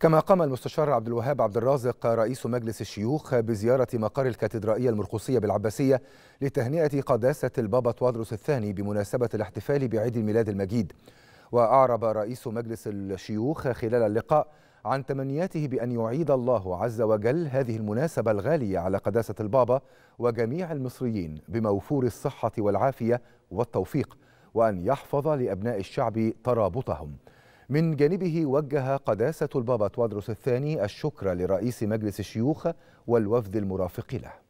كما قام المستشار عبد الوهاب عبد الرازق رئيس مجلس الشيوخ بزيارة مقر الكاتدرائية المرقوصيه بالعباسية لتهنئة قداسة البابا طوادرس الثاني بمناسبة الاحتفال بعيد الميلاد المجيد وأعرب رئيس مجلس الشيوخ خلال اللقاء عن تمنياته بأن يعيد الله عز وجل هذه المناسبة الغالية على قداسة البابا وجميع المصريين بموفور الصحة والعافية والتوفيق وأن يحفظ لأبناء الشعب ترابطهم من جانبه وجه قداسة البابا توادروس الثاني الشكر لرئيس مجلس الشيوخ والوفد المرافق له